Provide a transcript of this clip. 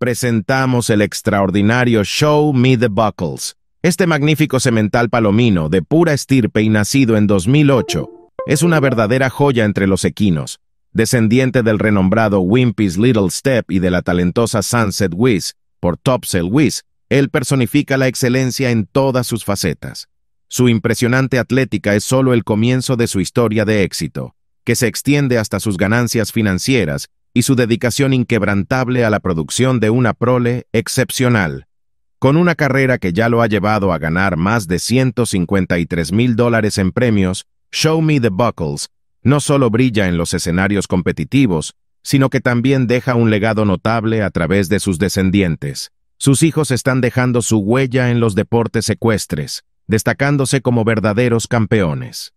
presentamos el extraordinario Show Me the Buckles. Este magnífico semental palomino, de pura estirpe y nacido en 2008, es una verdadera joya entre los equinos. Descendiente del renombrado Wimpy's Little Step y de la talentosa Sunset Whiz, por Topsail Whiz, él personifica la excelencia en todas sus facetas. Su impresionante atlética es solo el comienzo de su historia de éxito, que se extiende hasta sus ganancias financieras y su dedicación inquebrantable a la producción de una prole excepcional, con una carrera que ya lo ha llevado a ganar más de 153 mil dólares en premios, Show Me the Buckles no solo brilla en los escenarios competitivos, sino que también deja un legado notable a través de sus descendientes. Sus hijos están dejando su huella en los deportes ecuestres, destacándose como verdaderos campeones.